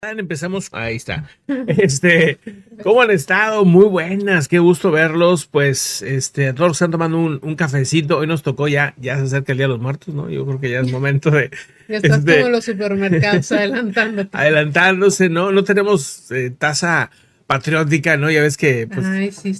Empezamos, ahí está. Este, ¿cómo han estado? Muy buenas, qué gusto verlos. Pues, este, todos están tomando un, cafecito. Hoy nos tocó ya, ya se acerca el Día de los Muertos, ¿no? Yo creo que ya es momento de. Ya estás este, como los supermercados adelantándote. adelantándose, ¿no? No tenemos eh, taza patriótica, ¿no? Ya ves que pues,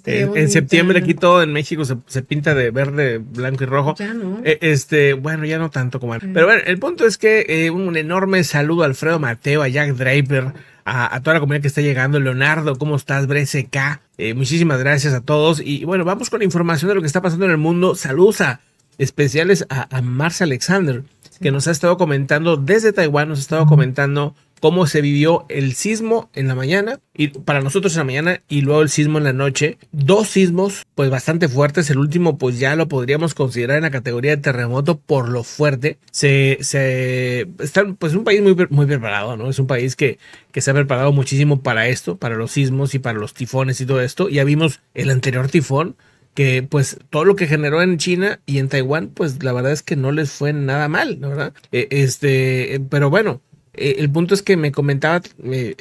en, septiembre aquí todo en México se, pinta de verde, blanco y rojo. Ya no. E, este, bueno, ya no tanto como... Pero bueno, el punto es que eh, un enorme saludo a Alfredo Mateo, a Jack Draper, a, toda la comunidad que está llegando. Leonardo, ¿cómo estás? Brece eh, muchísimas gracias a todos. Y bueno, vamos con información de lo que está pasando en el mundo. Saludos a especiales a, Marcia Alexander, que nos ha estado comentando desde Taiwán, nos ha estado comentando cómo se vivió el sismo en la mañana, y para nosotros en la mañana, y luego el sismo en la noche. Dos sismos, pues bastante fuertes. El último, pues ya lo podríamos considerar en la categoría de terremoto por lo fuerte. Se, se están, pues un país muy, muy preparado, ¿no? Es un país que, que se ha preparado muchísimo para esto, para los sismos y para los tifones y todo esto. Ya vimos el anterior tifón que pues todo lo que generó en China y en Taiwán, pues la verdad es que no les fue nada mal, ¿verdad? E, este, pero bueno, eh, el punto es que me comentaba eh,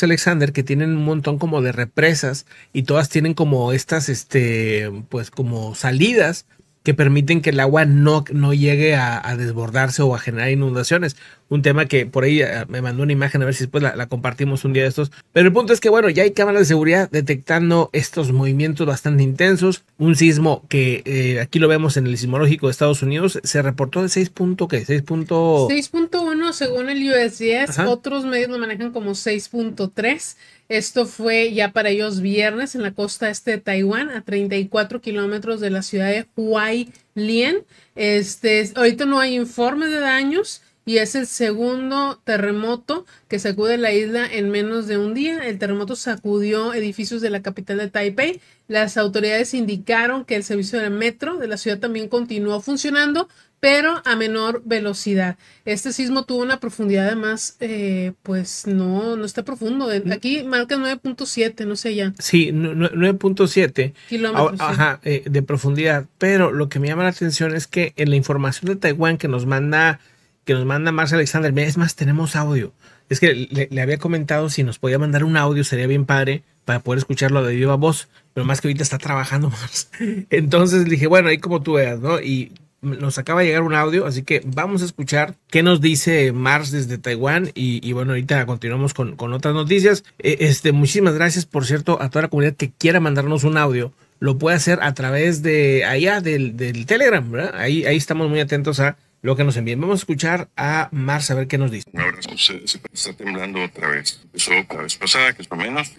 Alexander que tienen un montón como de represas y todas tienen como estas, este, pues como salidas que permiten que el agua no, no llegue a desbordarse o a generar inundaciones un tema que por ahí ah, me mandó una imagen, a ver si después la, compartimos un día de estos. Pero el punto es que, bueno, ya hay cámaras de seguridad detectando estos movimientos bastante intensos. Un sismo que eh, aquí lo vemos en el sismológico de Estados Unidos, se reportó de 6. 6.1 según el USGS, otros medios lo manejan como 6.3. Esto fue ya para ellos viernes en la costa este de Taiwán, a 34 kilómetros de la ciudad de Hualien Este, ahorita no hay informe de daños y es el segundo terremoto que sacude la isla en menos de un día. El terremoto sacudió edificios de la capital de Taipei. Las autoridades indicaron que el servicio del metro de la ciudad también continuó funcionando, pero a menor velocidad. Este sismo tuvo una profundidad además, eh, pues no, no está profundo. Mm. Aquí marca 9.7, no sé ya. Sí, 9.7 kilómetros. Ajá, eh, de profundidad. Pero lo que me llama la atención es que en la información de Taiwán que nos manda que nos manda Mars Alexander. Es más, tenemos audio. Es que le, había comentado si nos podía mandar un audio, sería bien padre para poder escucharlo de viva voz, pero más que ahorita está trabajando más. Entonces dije, bueno, ahí como tú veas, ¿no? Y nos acaba de llegar un audio, así que vamos a escuchar qué nos dice Mars desde Taiwán y, bueno, ahorita continuamos con, con otras noticias. E, este, muchísimas gracias, por cierto, a toda la comunidad que quiera mandarnos un audio. Lo puede hacer a través de allá del, del Telegram, ¿verdad? Ahí, ahí estamos muy atentos a lo que nos envíen. Vamos a escuchar a Mars a ver qué nos dice. La se, está temblando otra vez. Eso la vez pasada, que es lo menos,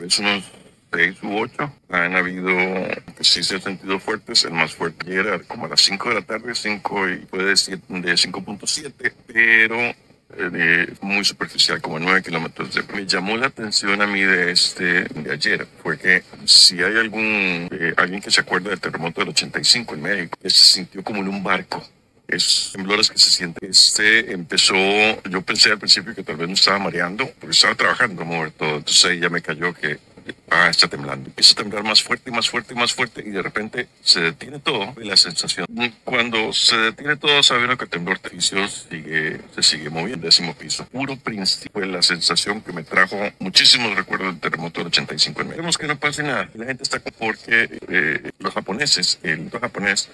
es unos seis u ocho. Han habido se han sentido fuertes. El más fuerte era como a las 5 de la tarde, 5 y puede ser de 5.7, pero eh, muy superficial, como 9 kilómetros. Me llamó la atención a mí de este de ayer, porque si hay algún eh, alguien que se acuerda del terremoto del 85 en México, se sintió como en un barco es temblores que se siente Este empezó, yo pensé al principio que tal vez me estaba mareando, porque estaba trabajando, todo, Entonces ya me cayó que Ah, está temblando. Empieza a temblar más fuerte y más fuerte y más fuerte y de repente se detiene todo y la sensación. Cuando se detiene todo, sabiendo que el temblor te sigue, se sigue moviendo. Décimo piso. Puro principio fue la sensación que me trajo muchísimos recuerdos del terremoto del 85 en México. Vemos que no pase nada. La gente está porque eh, los japoneses, el japonés,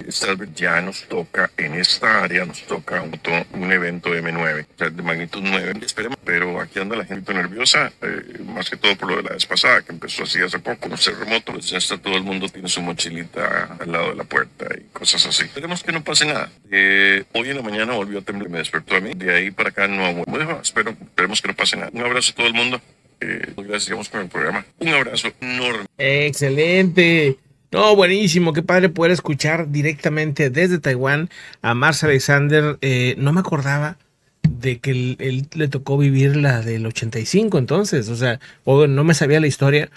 ya nos toca en esta área, nos toca un, un evento M9, o sea, de magnitud 9. Esperemos, pero aquí anda la gente nerviosa, eh, más que todo por lo de la vez pasada, que empezó así hace poco, un remoto, pues ya está todo el mundo tiene su mochilita al lado de la puerta y cosas así. Esperemos que no pase nada. Eh, hoy en la mañana volvió a temblar, me despertó a mí, de ahí para acá no ha vuelto. Espero, esperemos que no pase nada. Un abrazo a todo el mundo. Eh, pues gracias, con el programa. Un abrazo enorme. Excelente. No, buenísimo, qué padre poder escuchar directamente desde Taiwán a Mars Alexander. Eh, no me acordaba de que él, le tocó vivir la del 85 entonces, o sea, no me sabía la historia.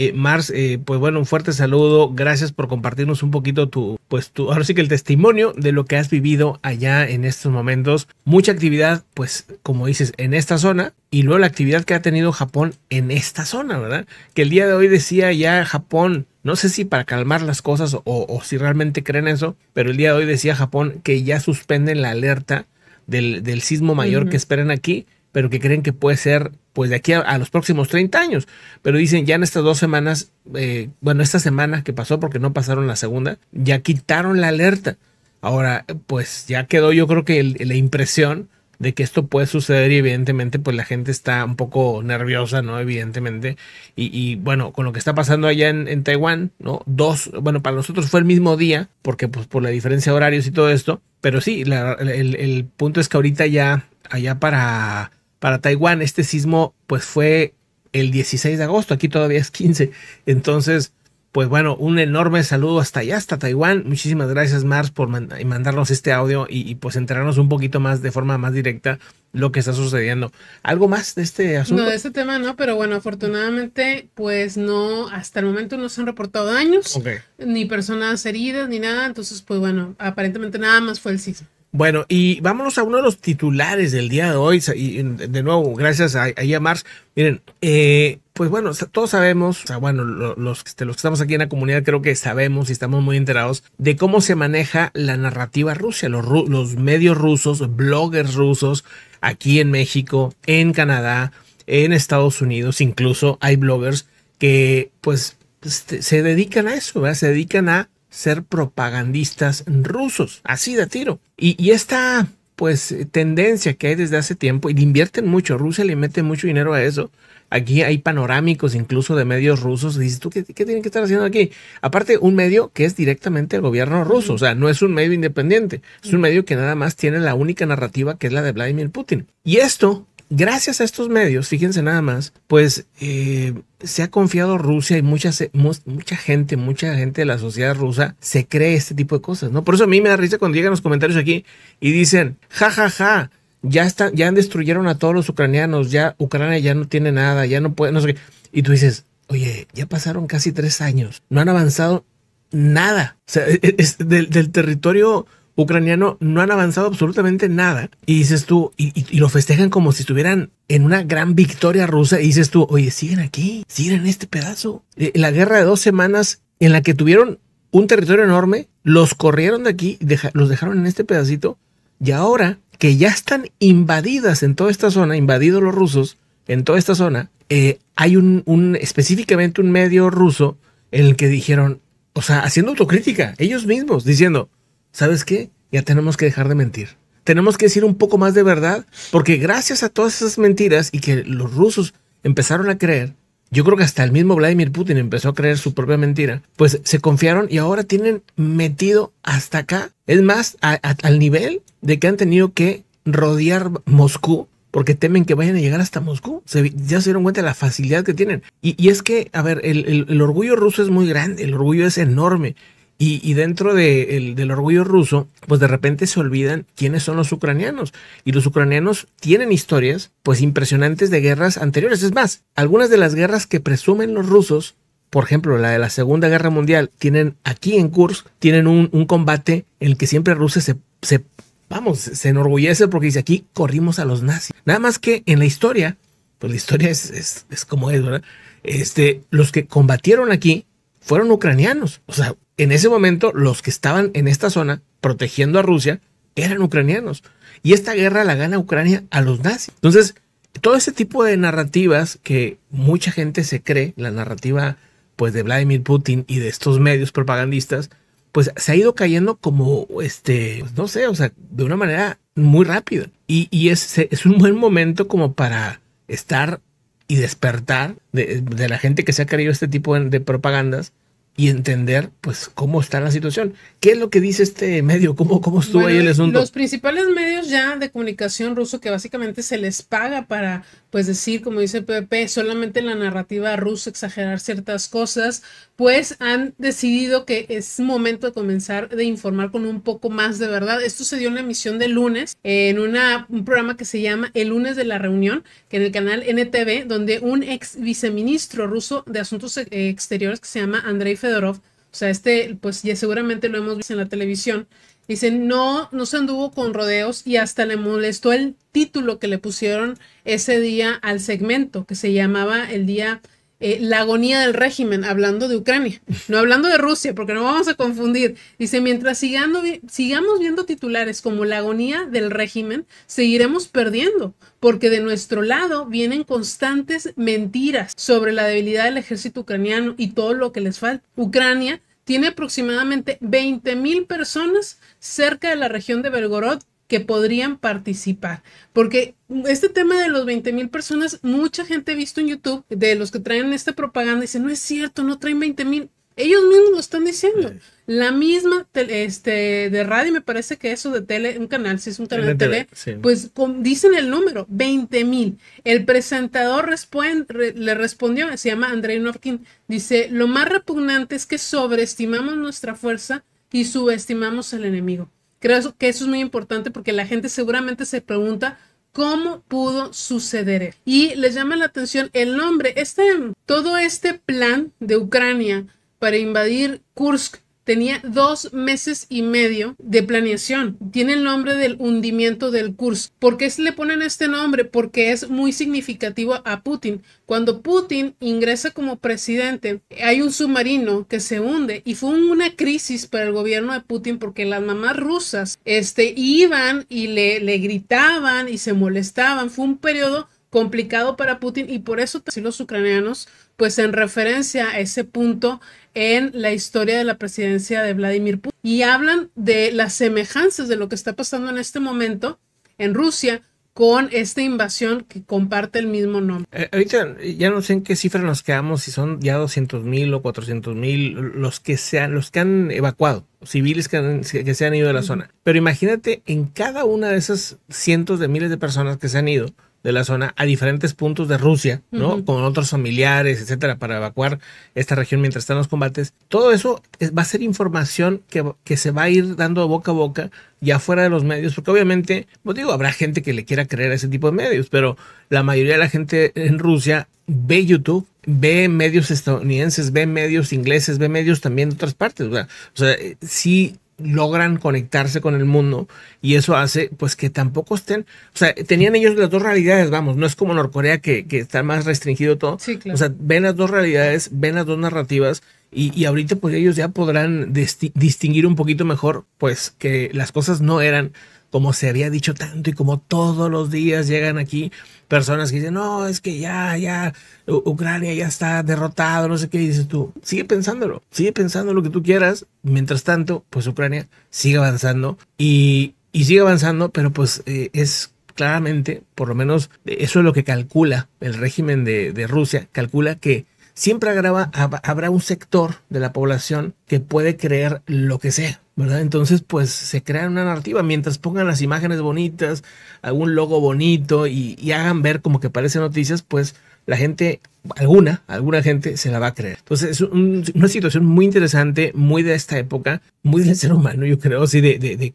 Eh, Mars, eh, pues bueno, un fuerte saludo, gracias por compartirnos un poquito tu, pues tu, ahora sí que el testimonio de lo que has vivido allá en estos momentos. Mucha actividad, pues como dices, en esta zona y luego la actividad que ha tenido Japón en esta zona, ¿verdad? Que el día de hoy decía ya Japón, no sé si para calmar las cosas o, o si realmente creen eso, pero el día de hoy decía Japón que ya suspenden la alerta del, sismo mayor que esperan aquí, pero que creen que puede ser pues de aquí a, los próximos 30 años. Pero dicen ya en estas dos semanas, eh, bueno, esta semana que pasó porque no pasaron la segunda, ya quitaron la alerta. Ahora, pues ya quedó yo creo que la impresión de que esto puede suceder y evidentemente pues la gente está un poco nerviosa, ¿no? Evidentemente. Y, bueno, con lo que está pasando allá en, Taiwán, ¿no? Dos, bueno, para nosotros fue el mismo día, porque pues por la diferencia de horarios y todo esto, pero sí, el, punto es que ahorita ya, allá para, para Taiwán, este sismo pues fue el 16 de agosto, aquí todavía es 15, entonces pues bueno, un enorme saludo hasta allá, hasta Taiwán. Muchísimas gracias, Mars, por mandarnos este audio y, pues enterarnos un poquito más de forma más directa lo que está sucediendo. ¿Algo más de este asunto? No, de este tema no, pero bueno, afortunadamente, pues no, hasta el momento no se han reportado daños, ni personas heridas, ni nada. Entonces, pues bueno, aparentemente nada más fue el sismo. Bueno, y vámonos a uno de los titulares del día de hoy. Y de nuevo, gracias a, a Mars. Miren, eh, pues bueno, todos sabemos, o sea, bueno, los, este, los que estamos aquí en la comunidad creo que sabemos y estamos muy enterados de cómo se maneja la narrativa rusa, los, medios rusos, bloggers rusos, aquí en México, en Canadá, en Estados Unidos, incluso hay bloggers que pues este, se dedican a eso, se dedican a ser propagandistas rusos, así de tiro. Y, esta pues tendencia que hay desde hace tiempo, y invierten mucho, Rusia le mete mucho dinero a eso, Aquí hay panorámicos incluso de medios rusos. dices, ¿tú qué, tienen que estar haciendo aquí? Aparte, un medio que es directamente el gobierno ruso. O sea, no es un medio independiente. Es un medio que nada más tiene la única narrativa que es la de Vladimir Putin. Y esto, gracias a estos medios, fíjense nada más, pues eh, se ha confiado Rusia y mucha, mucha gente, mucha gente de la sociedad rusa se cree este tipo de cosas, ¿no? Por eso a mí me da risa cuando llegan los comentarios aquí y dicen, ja, ja, ja, ya está, ya destruyeron a todos los ucranianos, ya Ucrania ya no tiene nada, ya no puede, no sé Y tú dices, oye, ya pasaron casi tres años, no han avanzado nada. O sea, e-, del, territorio ucraniano no han avanzado absolutamente nada. Y dices tú, y, lo festejan como si estuvieran en una gran victoria rusa. Y dices tú, oye, siguen aquí, siguen en este pedazo. E, la guerra de dos semanas en la que tuvieron un territorio enorme, los corrieron de aquí, los dejaron en este pedacito. Y ahora que ya están invadidas en toda esta zona, invadidos los rusos en toda esta zona, eh, hay un, un, específicamente un medio ruso en el que dijeron, o sea, haciendo autocrítica, ellos mismos, diciendo, ¿sabes qué? Ya tenemos que dejar de mentir. Tenemos que decir un poco más de verdad, porque gracias a todas esas mentiras y que los rusos empezaron a creer, yo creo que hasta el mismo Vladimir Putin empezó a creer su propia mentira, pues se confiaron y ahora tienen metido hasta acá, es más, al nivel de que han tenido que rodear Moscú porque temen que vayan a llegar hasta Moscú. ya se dieron cuenta de la facilidad que tienen. Y, es que, a ver, el orgullo ruso es muy grande, el orgullo es enorme. Y, dentro del orgullo ruso, pues de repente se olvidan quiénes son los ucranianos. Y los ucranianos tienen historias, pues impresionantes de guerras anteriores. Es más, algunas de las guerras que presumen los rusos por ejemplo, la de la Segunda Guerra Mundial, tienen aquí en Kursk, tienen un, combate en el que siempre Rusia se, vamos, se enorgullece porque dice aquí corrimos a los nazis. Nada más que en la historia, pues la historia es, como es, ¿verdad? Este, los que combatieron aquí fueron ucranianos. O sea, en ese momento los que estaban en esta zona protegiendo a Rusia eran ucranianos. Y esta guerra la gana Ucrania a los nazis. Entonces, todo ese tipo de narrativas que mucha gente se cree, la narrativa pues de Vladimir Putin y de estos medios propagandistas, pues se ha ido cayendo como este, pues, no sé, o sea, de una manera muy rápida. Y, es, un buen momento como para estar y despertar de, la gente que se ha creído este tipo de propagandas y entender, pues, cómo está la situación. ¿Qué es lo que dice este medio? ¿Cómo, cómo estuvo ahí el asunto? Los principales medios ya de comunicación ruso que básicamente se les paga para pues decir, como dice PP, solamente la narrativa rusa exagerar ciertas cosas, pues han decidido que es momento de comenzar de informar con un poco más de verdad. Esto se dio en la emisión de lunes, en una, un programa que se llama El lunes de la reunión, que en el canal NTV, donde un ex viceministro ruso de Asuntos e, Exteriores que se llama Andrei Fedorov, o sea, este, pues ya seguramente lo hemos visto en la televisión, Dice, no, no se anduvo con rodeos y hasta le molestó el título que le pusieron ese día al segmento, que se llamaba el día eh, La agonía del régimen, hablando de Ucrania, no hablando de Rusia, porque no vamos a confundir. Dice, mientras sigando, sigamos viendo titulares como La agonía del régimen, seguiremos perdiendo, porque de nuestro lado vienen constantes mentiras sobre la debilidad del ejército ucraniano y todo lo que les falta. Ucrania tiene aproximadamente 20 mil personas cerca de la región de Belgorod que podrían participar. Porque este tema de los 20 mil personas, mucha gente ha visto en YouTube de los que traen esta propaganda y dice, no es cierto, no traen 20 mil. Ellos mismos lo están diciendo. La misma este, de radio, me parece que eso de tele, un canal, si es un canal de tele, pues dicen el número, 20 mil. El presentador responde, le respondió, se llama Andrei Novkin, dice, lo más repugnante es que sobreestimamos nuestra fuerza y subestimamos al enemigo. Creo que eso es muy importante porque la gente seguramente se pregunta cómo pudo suceder. Y les llama la atención el nombre. Este, todo este plan de Ucrania para invadir Kursk tenía dos meses y medio de planeación. Tiene el nombre del hundimiento del curso. ¿Por qué se le ponen este nombre? Porque es muy significativo a Putin. Cuando Putin ingresa como presidente, hay un submarino que se hunde y fue una crisis para el gobierno de Putin porque las mamás rusas este, iban y le, le gritaban y se molestaban. Fue un periodo complicado para Putin y por eso los ucranianos, pues en referencia a ese punto, en la historia de la presidencia de Vladimir Putin y hablan de las semejanzas de lo que está pasando en este momento en Rusia con esta invasión que comparte el mismo nombre. ahorita eh, eh, ya no sé en qué cifra nos quedamos, si son ya 200 mil o 400 mil los que sean, los que han evacuado, civiles que, se han ido de la zona. Pero imagínate en cada una de esas cientos de miles de personas que se han ido, de la zona a diferentes puntos de Rusia, ¿no? Con otros familiares, etcétera, para evacuar esta región mientras están los combates. Todo eso va a ser información que, se va a ir dando boca a boca y afuera de los medios, porque obviamente, pues digo, habrá gente que le quiera creer a ese tipo de medios, pero la mayoría de la gente en Rusia ve YouTube, ve medios estadounidenses, ve medios ingleses, ve medios también de otras partes. O o sea eh, sí logran conectarse con el mundo y eso hace pues que tampoco estén, o sea, tenían ellos las dos realidades, vamos, no es como Norcorea que, está más restringido todo, sí, o sea, ven las dos realidades, ven las dos narrativas y, y ahorita pues ellos ya podrán distinguir un poquito mejor pues que las cosas no eran como se había dicho tanto y como todos los días llegan aquí personas que dicen, no, es que ya, ya, Ucrania ya está derrotado, no sé qué, dices tú, sigue pensándolo, sigue pensando lo que tú quieras, mientras tanto, pues Ucrania sigue avanzando y, sigue avanzando, pero pues eh, es claramente, por lo menos eso es lo que calcula el régimen de, de Rusia, calcula que siempre agrava, habrá un sector de la población que puede creer lo que sea. Entonces, pues se crea una narrativa. Mientras pongan las imágenes bonitas, algún logo bonito y, hagan ver como que parece noticias, pues la gente, alguna, alguna gente se la va a creer. Entonces, es una situación muy interesante, muy de esta época, muy del ser humano, yo creo, así de, de,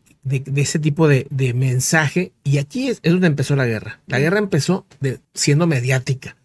ese tipo de, mensaje. Y aquí es, donde empezó la guerra. La guerra empezó siendo mediática,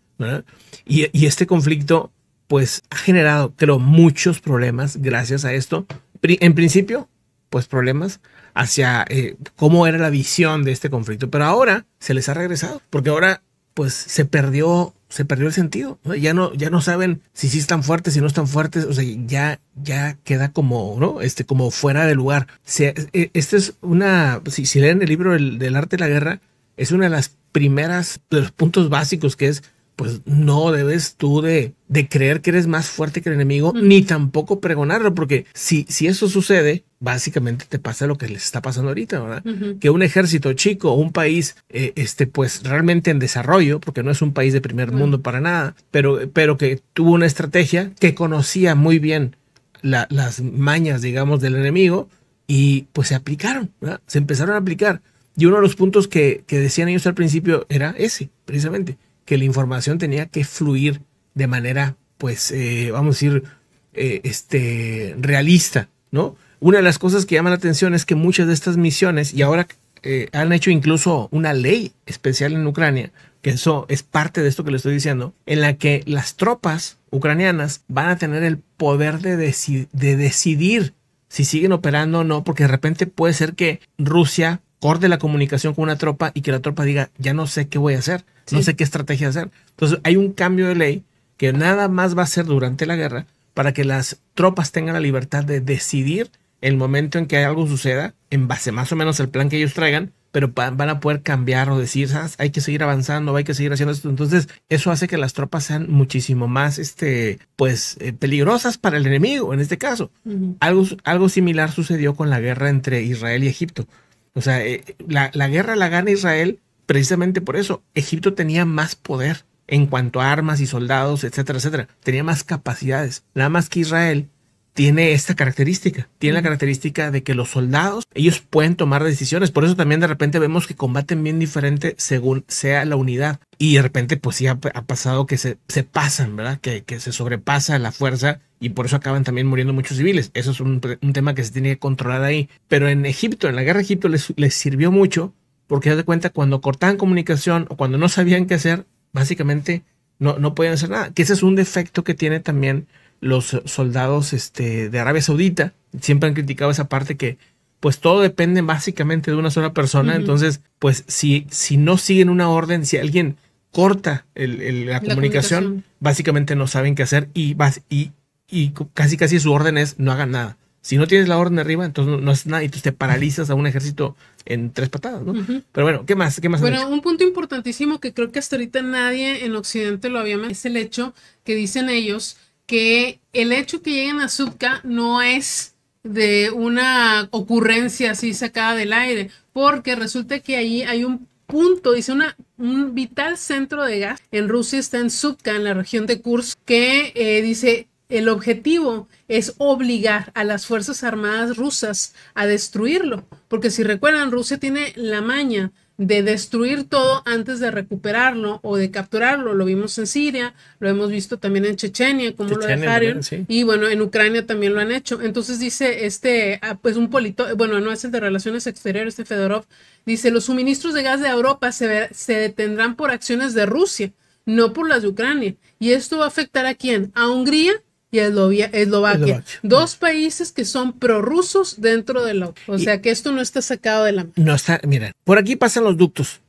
Y, y este conflicto, pues, ha generado, creo, muchos problemas gracias a esto en principio, pues problemas hacia eh, cómo era la visión de este conflicto, pero ahora se les ha regresado, porque ahora pues se perdió, se perdió el sentido, ya no, ya no saben si sí están fuertes, si no están fuertes, o sea, ya, ya queda como, ¿no? Este, como fuera de lugar. E, este es una, si, si leen el libro del, del arte de la guerra, es una de las primeras, de los puntos básicos que es pues no debes tú de, de, creer que eres más fuerte que el enemigo, ni tampoco pregonarlo, porque si, si eso sucede, básicamente te pasa lo que les está pasando ahorita, ¿verdad? Que un ejército chico, un país, eh, este, pues realmente en desarrollo, porque no es un país de primer mundo para nada, pero, pero que tuvo una estrategia que conocía muy bien las mañas, digamos, del enemigo, y pues se aplicaron, ¿verdad? Se empezaron a aplicar. Y uno de los puntos que decían ellos al principio era ese, precisamente que la información tenía que fluir de manera, pues, eh, vamos a decir, eh, este, realista, ¿no? Una de las cosas que llama la atención es que muchas de estas misiones, y ahora eh, han hecho incluso una ley especial en Ucrania, que eso es parte de esto que le estoy diciendo, en la que las tropas ucranianas van a tener el poder de, de decidir si siguen operando o no, porque de repente puede ser que Rusia corte la comunicación con una tropa y que la tropa diga, ya no sé qué voy a hacer, no sé qué estrategia hacer. Entonces hay un cambio de ley que nada más va a ser durante la guerra para que las tropas tengan la libertad de decidir el momento en que algo suceda, en base más o menos al plan que ellos traigan, pero van a poder cambiar o decir, hay que seguir avanzando, hay que seguir haciendo esto. Entonces, eso hace que las tropas sean muchísimo más, este, pues, eh, peligrosas para el enemigo, en este caso. algo, algo similar sucedió con la guerra entre Israel y Egipto. O sea, eh, la, la guerra la gana Israel precisamente por eso. Egipto tenía más poder en cuanto a armas y soldados, etcétera, etcétera. Tenía más capacidades. Nada más que Israel tiene esta característica. Tiene la característica de que los soldados, ellos pueden tomar decisiones. Por eso también de repente vemos que combaten bien diferente según sea la unidad. Y de repente, pues sí ha, pasado que se, se, pasan, ¿verdad? Que, que se sobrepasa la fuerza y por eso acaban también muriendo muchos civiles. Eso es un, tema que se tiene que controlar ahí. Pero en Egipto, en la guerra de Egipto, les, sirvió mucho porque, de cuenta, cuando cortaban comunicación o cuando no sabían qué hacer, básicamente no, no podían hacer nada. Que ese es un defecto que tiene también los soldados este, de Arabia Saudita. Siempre han criticado esa parte que pues todo depende básicamente de una sola persona. Entonces, pues si, si no siguen una orden, si alguien corta la, comunicación, básicamente no saben qué hacer y, y, y casi casi su orden es no hagan nada. Si no tienes la orden arriba, entonces no, es haces nada y te paralizas a un ejército en tres patadas, ¿no? Pero bueno, ¿qué más? ¿Qué más bueno, un punto importantísimo que creo que hasta ahorita nadie en Occidente lo había es el hecho que dicen ellos que el hecho que lleguen a Subca no es de una ocurrencia así sacada del aire, porque resulta que allí hay un punto, dice una, un vital centro de gas en Rusia, está en Subka, en la región de Kursk, que eh, dice el objetivo es obligar a las Fuerzas Armadas rusas a destruirlo, porque si recuerdan, Rusia tiene la maña de destruir todo antes de recuperarlo o de capturarlo. Lo vimos en Siria, lo hemos visto también en Chechenia, como lo dejaron. Y bueno, en Ucrania también lo han hecho. Entonces dice este, ah, pues un polito, bueno, no es el de Relaciones Exteriores, este Fedorov, dice, los suministros de gas de Europa se, se detendrán por acciones de Rusia, no por las de Ucrania. ¿Y esto va a afectar a quién? A Hungría y Eslovaquia, Dos países que son prorrusos dentro de la O sea que esto no está sacado de la No está, Mira, por aquí pasan los ductos,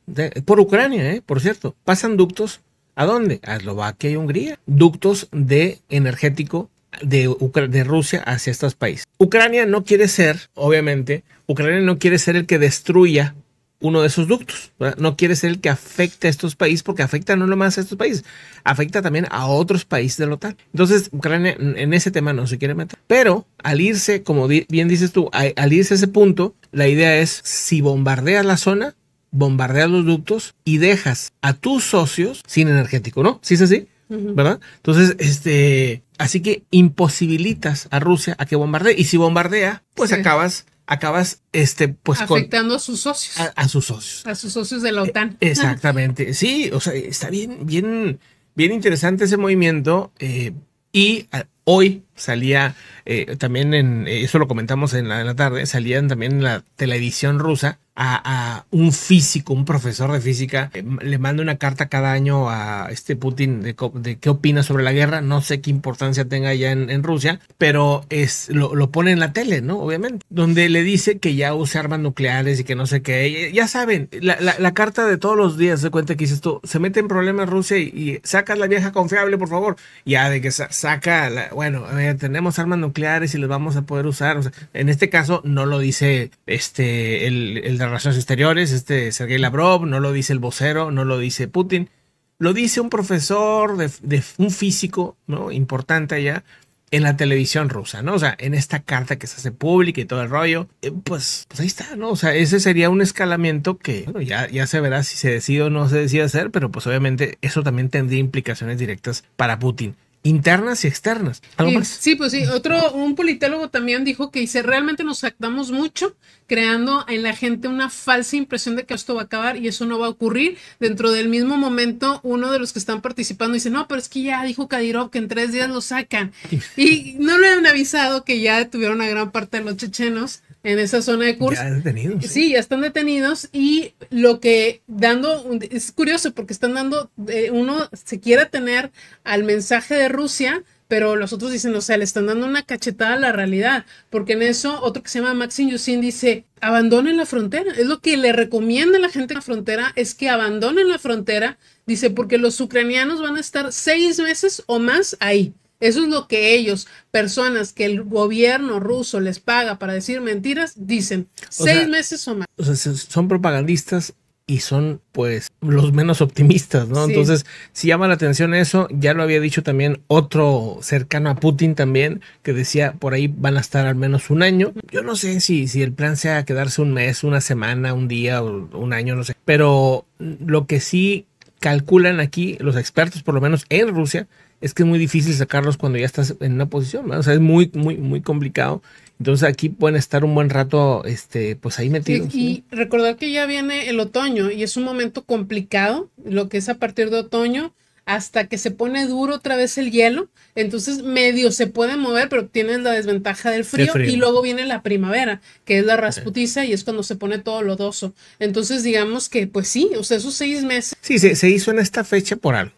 por Ucrania, eh, por cierto, pasan ductos. ¿A dónde? A Eslovaquia y Hungría. Ductos de energético de, de Rusia hacia estos países. Ucrania no quiere ser, obviamente, Ucrania no quiere ser el que destruya uno de esos ductos. ¿verdad? No quiere ser el que afecte a estos países porque afecta no más a estos países, afecta también a otros países de la OTAN. Entonces, Ucrania en ese tema no se quiere meter. Pero al irse, como bien dices tú, al irse a ese punto, la idea es si bombardeas la zona, bombardeas los ductos y dejas a tus socios sin energético, ¿no? ¿Sí es así? ¿Verdad? Entonces, este, así que imposibilitas a Rusia a que bombardee. Y si bombardea, pues acabas acabas este pues afectando a sus socios. A, sus socios. A sus socios de la OTAN. Eh, exactamente. Sí, o sea, está bien bien bien interesante ese movimiento eh, y hoy salía eh, también en eso lo comentamos en la, tarde, salían también en la televisión rusa a, un físico, un profesor de física, eh, le manda una carta cada año a este Putin de, qué opina sobre la guerra. No sé qué importancia tenga ya en, Rusia, pero es, lo, lo, pone en la tele, ¿no? Obviamente, donde le dice que ya use armas nucleares y que no sé qué. Ya saben, la, carta de todos los días se cuenta que dice esto, se mete en problemas Rusia y, saca sacas la vieja confiable, por favor. Ya de que saca, la, bueno, tenemos armas nucleares y las vamos a poder usar. en este caso no lo dice este el, el Relaciones Exteriores, este Sergei Lavrov, no lo dice el vocero, no lo dice Putin, lo dice un profesor de, un físico ¿no? importante allá en la televisión rusa, ¿no? O sea, en esta carta que se hace pública y todo el rollo, eh, pues, pues, ahí está, ¿no? O sea, ese sería un escalamiento que, ya, ya se verá si se decide o no se decide hacer, pero pues obviamente eso también tendría implicaciones directas para Putin internas y externas. ¿Algo sí, más? sí, pues sí, otro, un politólogo también dijo que dice, realmente nos actamos mucho creando en la gente una falsa impresión de que esto va a acabar y eso no va a ocurrir. Dentro del mismo momento, uno de los que están participando dice, no, pero es que ya dijo Kadyrov que en tres días lo sacan. Y no le han avisado que ya tuvieron a gran parte de los chechenos en esa zona de curso. Ya detenidos. Sí. ¿eh? ya están detenidos y lo que dando, es curioso porque están dando, eh, uno se quiere tener al mensaje de Rusia, pero los otros dicen, o sea, le están dando una cachetada a la realidad, porque en eso otro que se llama Maxim Yusin dice, abandonen la frontera, es lo que le recomienda a la gente en la frontera, es que abandonen la frontera, dice, porque los ucranianos van a estar seis meses o más ahí. Eso es lo que ellos, personas que el gobierno ruso les paga para decir mentiras, dicen. seis meses o más. son propagandistas y son pues los menos optimistas, ¿no? Entonces, si llama la atención eso, ya lo había dicho también otro cercano a Putin también, que decía por ahí van a estar al menos un año. Yo no sé si, si el plan sea quedarse un mes, una semana, un día, o un año, no sé. Pero lo que sí calculan aquí los expertos, por lo menos en Rusia, es que es muy difícil sacarlos cuando ya estás en una posición, ¿no? o sea, es muy, muy, muy complicado. Entonces aquí pueden estar un buen rato, este, pues ahí metidos. y recordar que ya viene el otoño y es un momento complicado, lo que es a partir de otoño hasta que se pone duro otra vez el hielo, entonces medio se puede mover, pero tienen la desventaja del frío, y luego viene la primavera, que es la rasputiza y es cuando se pone todo lodoso. Entonces digamos que pues sí, o sea, esos seis meses. Sí, se hizo en esta fecha por algo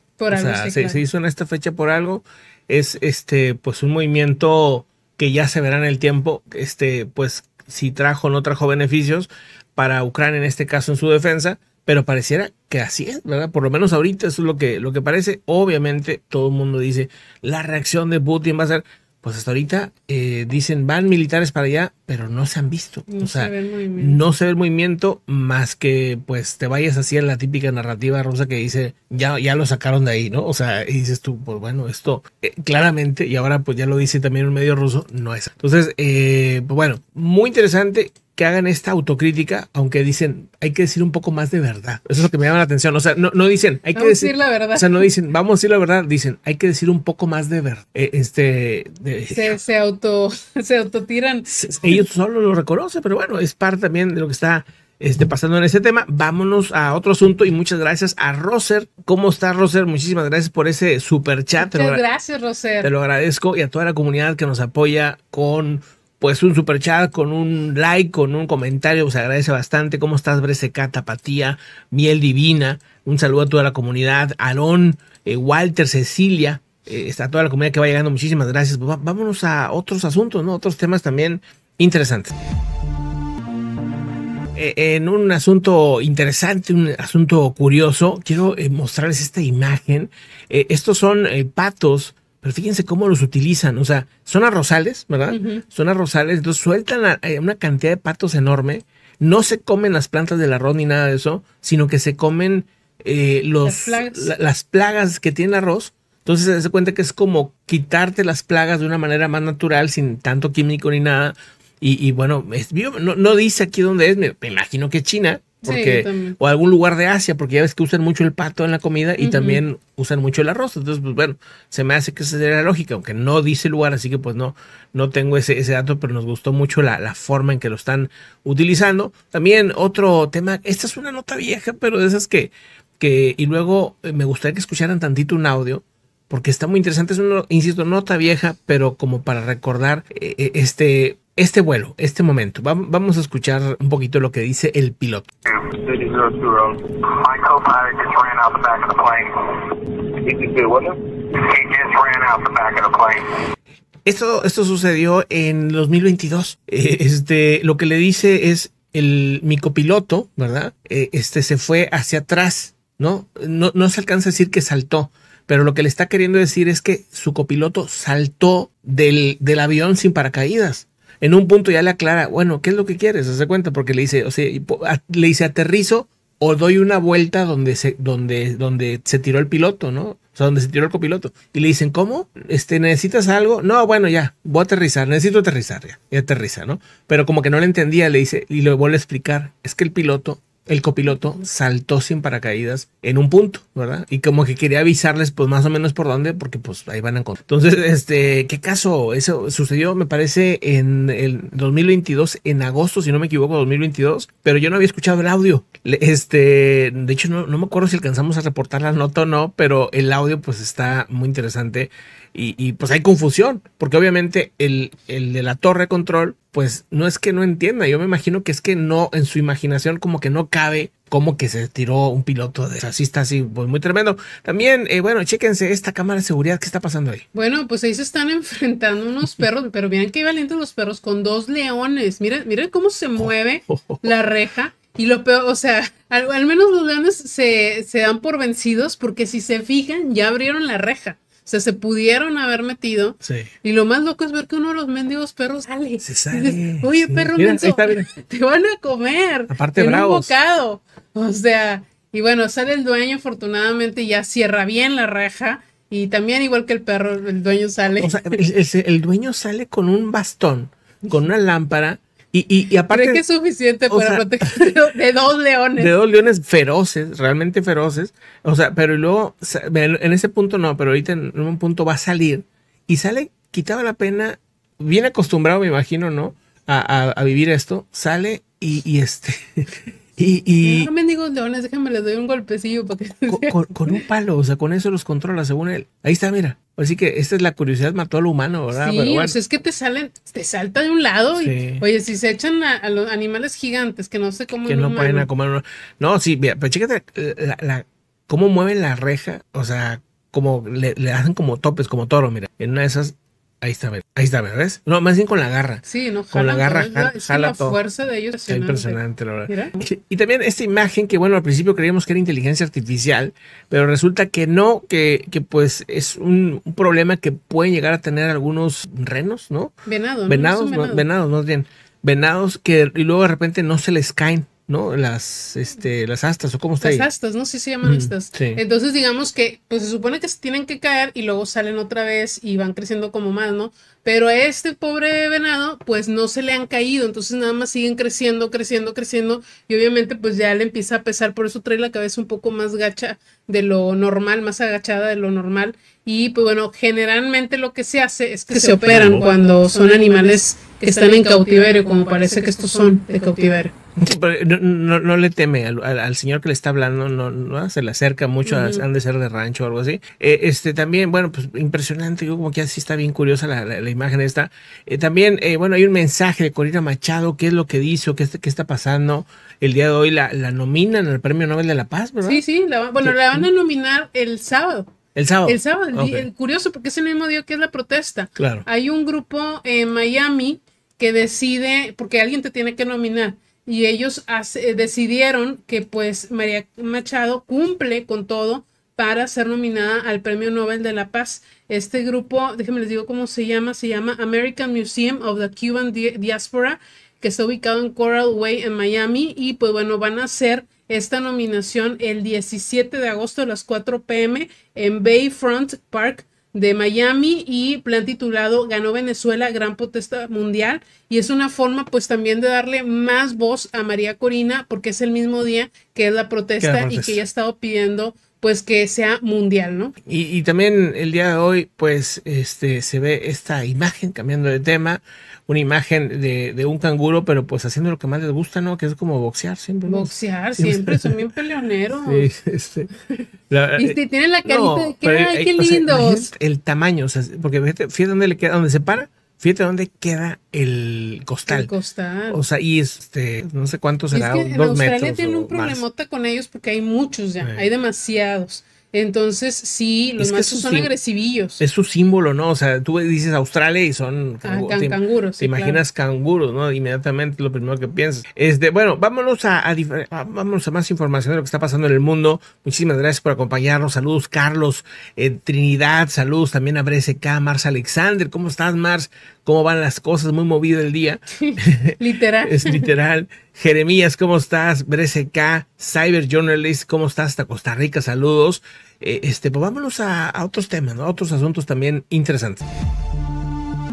se, hizo en esta fecha por algo. Es este, pues un movimiento que ya se verá en el tiempo, este, pues si trajo o no trajo beneficios para Ucrania en este caso en su defensa, pero pareciera que así es, ¿verdad? Por lo menos ahorita eso es lo que, lo que parece. Obviamente todo el mundo dice, la reacción de Putin va a ser, pues hasta ahorita eh, dicen van militares para allá, pero no se han visto. o sea, no se ve el movimiento más que pues te vayas así la típica narrativa rusa que dice ya, ya lo sacaron de ahí, ¿no? O sea, dices tú, pues bueno, esto eh, claramente, y ahora pues ya lo dice también un medio ruso, no es. Entonces, eh, pues bueno, muy interesante que hagan esta autocrítica, aunque dicen, hay que decir un poco más de verdad. Eso es lo que me llama la atención. O sea, no, no dicen, hay que decir, la verdad. O sea, no dicen, vamos a decir la verdad, dicen, hay que decir un poco más de verdad. Eh, este, se, auto, se autotiran. Ellos solo lo reconocen, pero bueno, es parte también de lo que está este, pasando en ese tema, vámonos a otro asunto y muchas gracias a Roser. ¿Cómo está Roser? Muchísimas gracias por ese super chat. Muchas gracias, Roser. Te lo agradezco y a toda la comunidad que nos apoya con pues un super chat con un like, con un comentario, Os pues, agradece bastante. ¿Cómo estás, Breseca, Tapatía, Miel Divina? Un saludo a toda la comunidad, Aarón, eh, Walter, Cecilia, eh, está toda la comunidad que va llegando. Muchísimas gracias. Pues, vámonos a otros asuntos, ¿no? Otros temas también interesantes. Eh, en un asunto interesante, un asunto curioso, quiero mostrarles esta imagen. estos son patos pero fíjense cómo los utilizan. O sea, son arrozales, ¿verdad? Son arrozales. Entonces sueltan una cantidad de patos enorme. No se comen las plantas del arroz ni nada de eso, sino que se comen eh, los, las, plagas. que tiene el arroz. Entonces se da cuenta que es como quitarte las plagas de una manera más natural, sin tanto químico ni nada. Y, bueno, es, no, dice aquí dónde es, me, me imagino que China, porque, o algún lugar de Asia, porque ya ves que usan mucho el pato en la comida y también usan mucho el arroz. Entonces, pues bueno, se me hace que esa sería la lógica, aunque no dice lugar, así que pues no, no tengo ese, ese dato, pero nos gustó mucho la, la forma en que lo están utilizando. También otro tema, esta es una nota vieja, pero de esas que, que, y luego eh, me gustaría que escucharan tantito un audio porque está muy interesante. Es una, insisto, nota vieja, pero como para recordar eh, eh, este, este vuelo, este momento. vamos a escuchar un poquito lo que dice el piloto. Esto, esto sucedió en 2022. Este, lo que le dice es el, mi copiloto, ¿verdad? Eh, este se fue hacia atrás, ¿no? No, no se alcanza a decir que saltó, pero lo que le está queriendo decir es que su copiloto saltó del, avión sin paracaídas. En un punto ya le aclara, bueno, ¿qué es lo que quieres? Hace cuenta, porque le dice, o sea, le dice aterrizo o doy una vuelta donde se, donde, donde se tiró el piloto, ¿no? O sea, donde se tiró el copiloto. Y le dicen, ¿cómo? Este, ¿necesitas algo? No, bueno, ya, voy a aterrizar, necesito aterrizar ya. Y aterriza, ¿no? Pero como que no le entendía, le dice, y le vuelve a explicar, es que el piloto el copiloto saltó sin paracaídas en un punto, ¿verdad? Y como que quería avisarles, pues más o menos por dónde, porque pues ahí van a encontrar. Entonces, este, ¿qué caso? Eso sucedió, me parece, en el 2022, en agosto, si no me equivoco, 2022, pero yo no había escuchado el audio. Este, de hecho, no, me acuerdo si alcanzamos a reportar la nota o no, pero el audio pues está muy interesante. Y, pues hay confusión, porque obviamente el, de la torre control, pues no es que no entienda, yo me imagino que es que no, en su imaginación como que no cabe como que se tiró un piloto de fascista así pues muy tremendo. También, eh, bueno, chéquense esta cámara de seguridad, ¿qué está pasando ahí? Bueno, pues ahí se están enfrentando unos perros, pero miren qué valientes los perros con dos leones. Miren, miren cómo se oh. mueve la reja. Y lo peor, o sea, al, al menos los leones se, se dan por vencidos porque si se fijan, ya abrieron la reja. O se pudieron haber metido. Sí. Y lo más loco es ver que uno de los mendigos perros sale. Se sale. Oye, perro, mira, te van a comer. Aparte, bravos. Un bocado. O sea, y bueno, sale el dueño, afortunadamente, ya cierra bien la reja. Y también, igual que el perro, el dueño sale. O sea, el dueño sale con un bastón, con una lámpara y, y, aparte. que es suficiente para proteger de dos leones. De dos leones feroces, realmente feroces. O sea, pero luego, en ese punto no, pero ahorita en un punto va a salir y sale, quitaba la pena, bien acostumbrado, me imagino, ¿no? A, a, vivir esto, sale y, y este. Y, y no digo leones, déjame les doy un golpecillo para Con, un palo, o sea, con eso los controla, según él. Ahí está, mira. Así pues que esta es la curiosidad, mató al humano, ¿verdad? Sí, o sea, pues es que te salen, te salta de un lado y, oye, si se echan a, los animales gigantes que no sé cómo. Que no pueden comer No, sí, mira, pero chécate eh, la, cómo mueven la reja, o sea, como le, le hacen como topes, como toro, mira. En una de esas Ahí está, ahí está, ¿ves? No, más bien con la garra. Sí, no, con la garra, a la fuerza de ellos. Está impresionante, la verdad. Y, también esta imagen que, bueno, al principio creíamos que era inteligencia artificial, pero resulta que no, que, que pues es un, problema que pueden llegar a tener algunos renos, ¿no? venados. Venados, no, venados más bien. Venados que y luego de repente no se les caen ¿no? Las, este, las astas, ¿o cómo está Las astas, ¿no? Sí se llaman astas. Entonces, digamos que, pues se supone que se tienen que caer y luego salen otra vez y van creciendo como más, ¿no? Pero a este pobre venado, pues no se le han caído, entonces nada más siguen creciendo, creciendo, creciendo, y obviamente pues ya le empieza a pesar, por eso trae la cabeza un poco más gacha de lo normal, más agachada de lo normal, y pues bueno, generalmente lo que se hace es que, se, operan cuando son animales que están en cautiverio, como parece que estos son de cautiverio. No, no, le teme al, señor que le está hablando, no, se le acerca mucho, han de ser de rancho o algo así. Eh, este también, bueno, pues impresionante, como que así está bien curiosa la, imagen esta. Eh, también, eh, bueno, hay un mensaje de Corina Machado, qué es lo que dice qué, qué está pasando el día de hoy, la, la nominan al Premio Nobel de la Paz, ¿verdad? Sí, sí, la, bueno, la van a nominar el sábado. El sábado. El sábado, curioso, porque es el mismo día que es la protesta. Claro. Hay un grupo en Miami que decide, porque alguien te tiene que nominar y ellos eh, decidieron que pues María Machado cumple con todo para ser nominada al Premio Nobel de la Paz. Este grupo, déjenme les digo cómo se llama, se llama American Museum of the Cuban Diaspora, que está ubicado en Coral Way en Miami y pues bueno, van a hacer esta nominación el 17 de agosto a las 4 pm en Bayfront Park de Miami y plan titulado Ganó Venezuela, Gran Protesta Mundial. Y es una forma pues también de darle más voz a María Corina porque es el mismo día que es la protesta y pues, que ella ha estado pidiendo pues que sea mundial, ¿no? Y, y también el día de hoy pues este se ve esta imagen cambiando de tema una imagen de, un canguro, pero pues haciendo lo que más les gusta, ¿no? Que es como boxear siempre. Boxear siempre, son bien peleoneros. Este, y eh, si tienen la carita de que, ay, eh, qué lindos. el tamaño, o sea, porque fíjate, dónde le queda, dónde se para. Fíjate dónde queda el costal. El costal. O sea, y este, no sé cuánto será, es dos en Australia metros un problemota con ellos porque hay muchos ya, hay demasiados. Entonces, sí, los son agresivillos. Es su símbolo, ¿no? O sea, tú dices Australia y son ah, canguros. Te, imaginas canguros, ¿no? Inmediatamente lo primero que piensas. Este, bueno, vámonos a, a más información de lo que está pasando en el mundo. Muchísimas gracias por acompañarnos. Saludos, Carlos, eh, Trinidad, saludos también a Brese K, Mars Alexander. ¿Cómo estás, Mars? cómo van las cosas, muy movido el día. literal. es literal. Jeremías, ¿cómo estás? Brece Cyber Journalist, ¿cómo estás? Hasta Costa Rica, saludos. Eh, este, pues vámonos a, otros temas, a otros asuntos también interesantes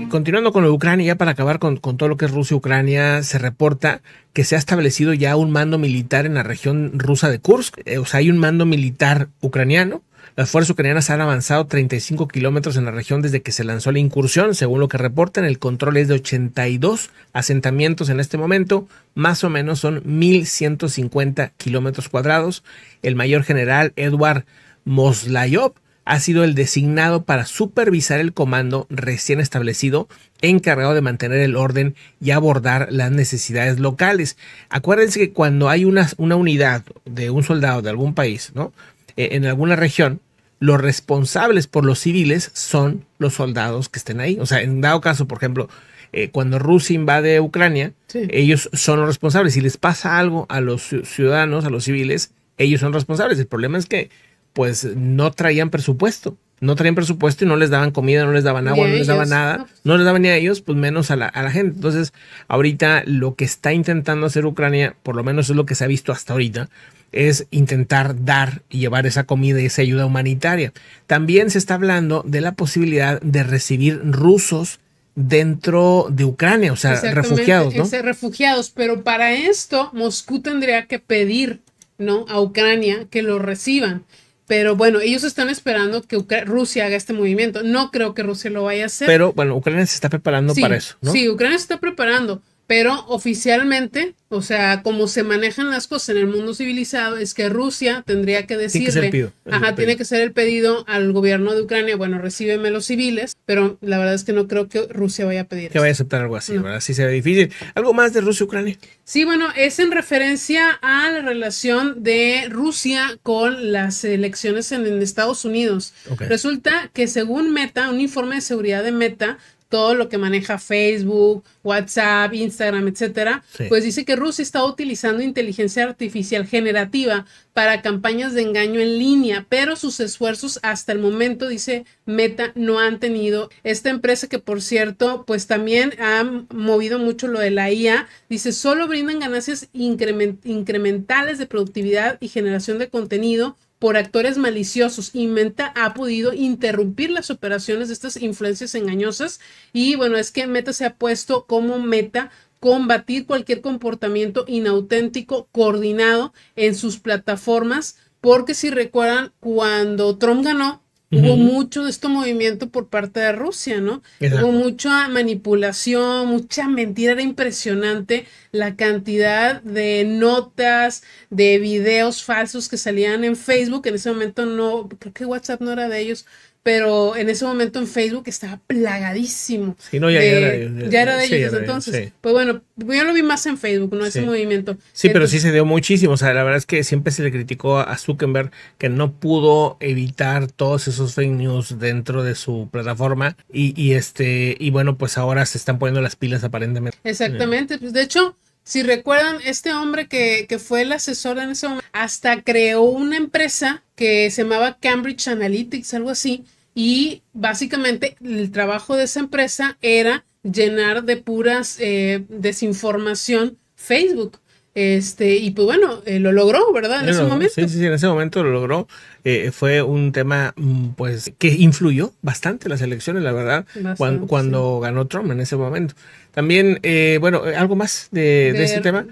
continuando con Ucrania, ya para acabar con, con todo lo que es Rusia-Ucrania, se reporta que se ha establecido ya un mando militar en la región rusa de Kursk. Eh, o sea, hay un mando militar ucraniano las fuerzas ucranianas han avanzado 35 kilómetros en la región desde que se lanzó la incursión. Según lo que reportan, el control es de 82 asentamientos en este momento. Más o menos son 1.150 kilómetros cuadrados. El mayor general Edward Moslayov ha sido el designado para supervisar el comando recién establecido, encargado de mantener el orden y abordar las necesidades locales. Acuérdense que cuando hay una, una unidad de un soldado de algún país, ¿no? Eh, en alguna región, los responsables por los civiles son los soldados que estén ahí. O sea, en dado caso, por ejemplo, eh, cuando Rusia invade Ucrania, ellos son los responsables. Si les pasa algo a los ciudadanos, a los civiles, ellos son responsables. El problema es que, pues, no traían presupuesto. No traían presupuesto y no les daban comida, no les daban agua, no les daban nada, no les daban ni a ellos, pues menos a la, a la gente. Entonces, ahorita lo que está intentando hacer Ucrania, por lo menos es lo que se ha visto hasta ahorita, es intentar dar y llevar esa comida y esa ayuda humanitaria. También se está hablando de la posibilidad de recibir rusos dentro de Ucrania, o sea, refugiados, ¿no? refugiados, pero para esto Moscú tendría que pedir, ¿no? A Ucrania que lo reciban. Pero bueno, ellos están esperando que Rusia haga este movimiento. No creo que Rusia lo vaya a hacer. Pero bueno, Ucrania se está preparando para eso, ¿no? Sí, Ucrania se está preparando. Pero oficialmente, o sea, como se manejan las cosas en el mundo civilizado, es que Rusia tendría que decirle, tiene que ajá, tiene que ser el pedido al gobierno de Ucrania, bueno, recíbeme los civiles, pero la verdad es que no creo que Rusia vaya a pedir. Que vaya a aceptar algo así, ¿verdad? Sí se ve difícil. ¿Algo más de Rusia-Ucrania? Sí, bueno, es en referencia a la relación de Rusia con las elecciones en, Estados Unidos. Resulta que según Meta, un informe de seguridad de Meta, todo lo que maneja Facebook, WhatsApp, Instagram, etcétera, pues dice que Rusia está utilizando inteligencia artificial generativa para campañas de engaño en línea, pero sus esfuerzos hasta el momento, dice Meta, no han tenido. Esta empresa que, por cierto, pues también ha movido mucho lo de la IA, dice, solo brindan ganancias incrementales de productividad y generación de contenido por actores maliciosos y Meta ha podido interrumpir las operaciones de estas influencias engañosas y bueno, es que Meta se ha puesto como meta combatir cualquier comportamiento inauténtico coordinado en sus plataformas porque si recuerdan cuando Trump ganó Hubo mucho de este movimiento por parte de Rusia, ¿no? Hubo mucha manipulación, mucha mentira, era impresionante la cantidad de notas, de videos falsos que salían en Facebook, en ese momento no, creo que WhatsApp no era de ellos, pero en ese momento en Facebook estaba plagadísimo. ya, era, de ellos entonces. Pues bueno, yo lo vi más en Facebook, ¿no? Ese movimiento. Sí, pero sí se dio muchísimo. O sea, la verdad es que siempre se le criticó a Zuckerberg que no pudo evitar todos esos fake news dentro de su plataforma. Y, este, y bueno, pues ahora se están poniendo las pilas aparentemente. Exactamente. Pues de hecho, si recuerdan, este hombre que, que, fue el asesor en ese momento, hasta creó una empresa que se llamaba Cambridge Analytics, algo así, y básicamente el trabajo de esa empresa era llenar de puras eh, desinformación Facebook. Este, y pues bueno, eh, lo logró, ¿verdad? En ese momento. Sí, sí, en ese momento lo logró. Eh, fue un tema, mm, pues, que influyó bastante las elecciones, la verdad, cuando, ganó Trump en ese momento. También, eh, bueno, eh, algo más de, este tema.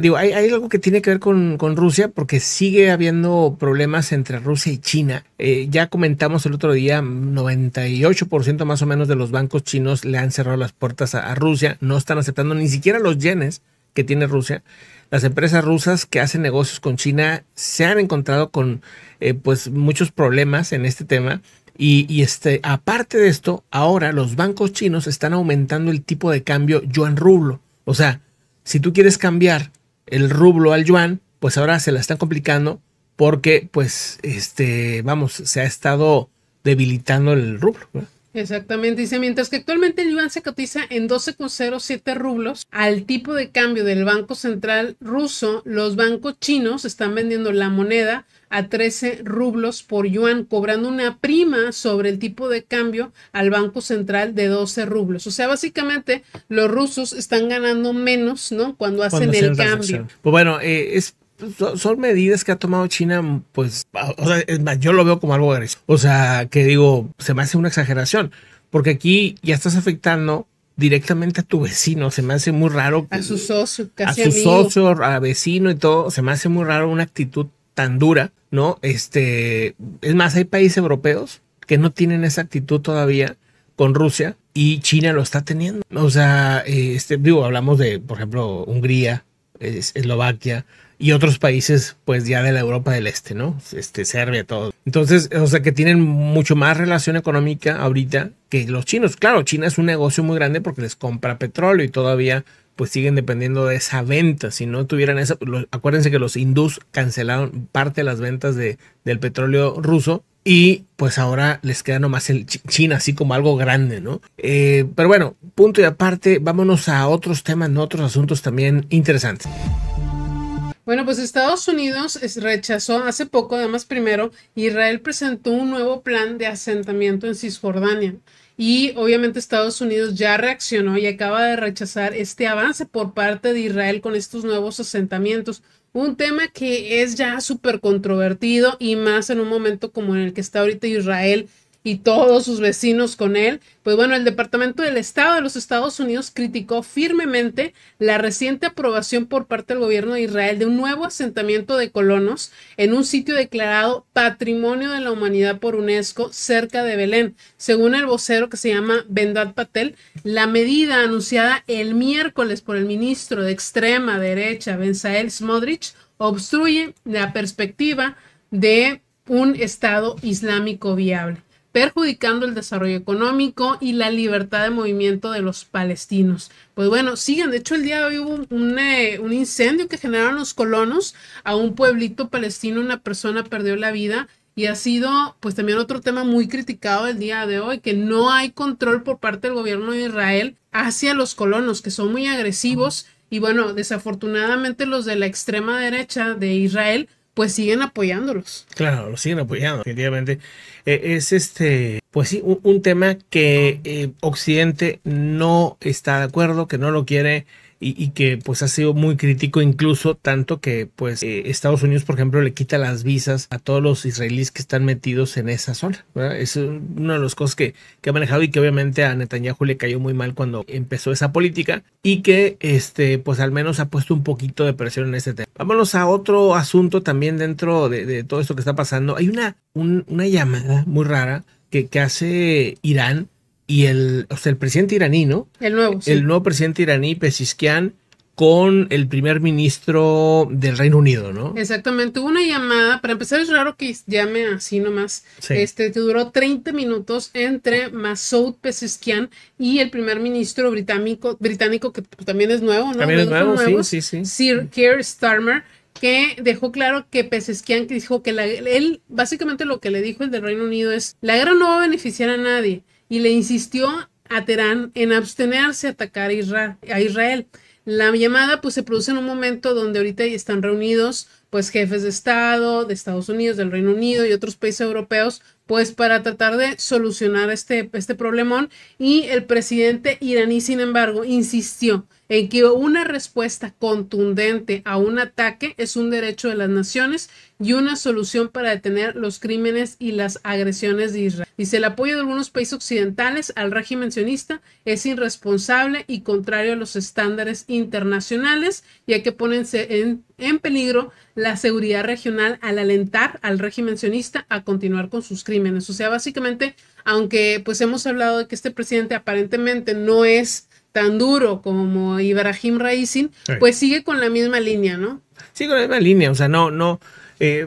digo, hay, algo que tiene que ver con, Rusia, porque sigue habiendo problemas entre Rusia y China. Eh, ya comentamos el otro día, 98% más o menos de los bancos chinos le han cerrado las puertas a, Rusia, no están aceptando ni siquiera los yenes que tiene Rusia las empresas rusas que hacen negocios con China se han encontrado con pues muchos problemas en este tema y, este, aparte de esto, ahora los bancos chinos están aumentando el tipo de cambio yuan-rublo. O sea, si tú quieres cambiar el rublo al yuan, pues ahora se la están complicando porque, pues, este, vamos, se ha estado debilitando el rublo. Exactamente, dice, mientras que actualmente el yuan se cotiza en 12,07 rublos al tipo de cambio del Banco Central ruso, los bancos chinos están vendiendo la moneda a 13 rublos por yuan, cobrando una prima sobre el tipo de cambio al Banco Central de 12 rublos. O sea, básicamente los rusos están ganando menos, ¿no? Cuando hacen el cambio. Pues bueno, eh, es pues, son medidas que ha tomado China, pues, o sea, yo lo veo como algo agresivo. O sea, que digo, se me hace una exageración, porque aquí ya estás afectando directamente a tu vecino, se me hace muy raro. A sus socio, casi A su socio, a vecino y todo, se me hace muy raro una actitud tan dura, ¿no? Este, es más, hay países europeos que no tienen esa actitud todavía con Rusia y China lo está teniendo. O sea, este, digo, hablamos de, por ejemplo, Hungría, Eslovaquia, y otros países, pues ya de la Europa del Este, ¿no? Este, Serbia, todo. Entonces, o sea que tienen mucho más relación económica ahorita que los chinos. Claro, China es un negocio muy grande porque les compra petróleo y todavía pues siguen dependiendo de esa venta. Si no tuvieran esa, acuérdense que los hindús cancelaron parte de las ventas de, del petróleo ruso y pues ahora les queda nomás el China así como algo grande, ¿no? Eh, pero bueno, punto y aparte, vámonos a otros temas, a otros asuntos también interesantes. Bueno, pues Estados Unidos rechazó hace poco, además primero, Israel presentó un nuevo plan de asentamiento en Cisjordania y obviamente Estados Unidos ya reaccionó y acaba de rechazar este avance por parte de Israel con estos nuevos asentamientos. Un tema que es ya súper controvertido y más en un momento como en el que está ahorita Israel y todos sus vecinos con él, pues bueno, el Departamento del Estado de los Estados Unidos criticó firmemente la reciente aprobación por parte del gobierno de Israel de un nuevo asentamiento de colonos en un sitio declarado Patrimonio de la Humanidad por UNESCO cerca de Belén. Según el vocero que se llama Bendat Patel, la medida anunciada el miércoles por el ministro de extrema derecha, Benzael Smodrich, obstruye la perspectiva de un Estado islámico viable perjudicando el desarrollo económico y la libertad de movimiento de los palestinos. Pues bueno, siguen, de hecho el día de hoy hubo eh, un, incendio que generaron los colonos a un pueblito palestino, una persona perdió la vida y ha sido pues también otro tema muy criticado el día de hoy, que no hay control por parte del gobierno de Israel hacia los colonos, que son muy agresivos. Y bueno, desafortunadamente los de la extrema derecha de Israel pues siguen apoyándolos. Claro, los siguen apoyando, definitivamente. E, es este, pues sí, un, tema que eh, Occidente no está de acuerdo, que no lo quiere. Y, que pues ha sido muy crítico incluso tanto que pues eh, Estados Unidos por ejemplo le quita las visas a todos los israelíes que están metidos en esa zona es una de las cosas que, que ha manejado y que obviamente a Netanyahu le cayó muy mal cuando empezó esa política y que este pues al menos ha puesto un poquito de presión en este tema vámonos a otro asunto también dentro de, todo esto que está pasando hay una, una llamada muy rara que, hace Irán y el, o sea, el presidente iraní, ¿no? El nuevo. El nuevo presidente iraní, Pesisquian con el primer ministro del Reino Unido, ¿no? Exactamente, hubo una llamada, para empezar es raro que llame así nomás, este, duró 30 minutos entre Masoud Pesisquian y el primer ministro británico, británico que también es nuevo, ¿no? También es nuevo, sí, sí, sí. Sir Keir Starmer, que dejó claro que Pesesquian dijo que él, básicamente lo que le dijo el del Reino Unido es, la guerra no va a beneficiar a nadie, y le insistió a Teherán en abstenerse a atacar a Israel. La llamada pues se produce en un momento donde ahorita están reunidos pues jefes de Estado de Estados Unidos, del Reino Unido y otros países europeos pues para tratar de solucionar este, este problemón y el presidente iraní sin embargo insistió en que una respuesta contundente a un ataque es un derecho de las naciones y una solución para detener los crímenes y las agresiones de Israel. Dice, el apoyo de algunos países occidentales al régimen sionista es irresponsable y contrario a los estándares internacionales, ya que ponen en, en peligro la seguridad regional al alentar al régimen sionista a continuar con sus crímenes. O sea, básicamente, aunque pues hemos hablado de que este presidente aparentemente no es tan duro como Ibrahim Raisin, pues sigue con la misma línea, ¿no? sigue con la misma línea, o sea, no, no, eh,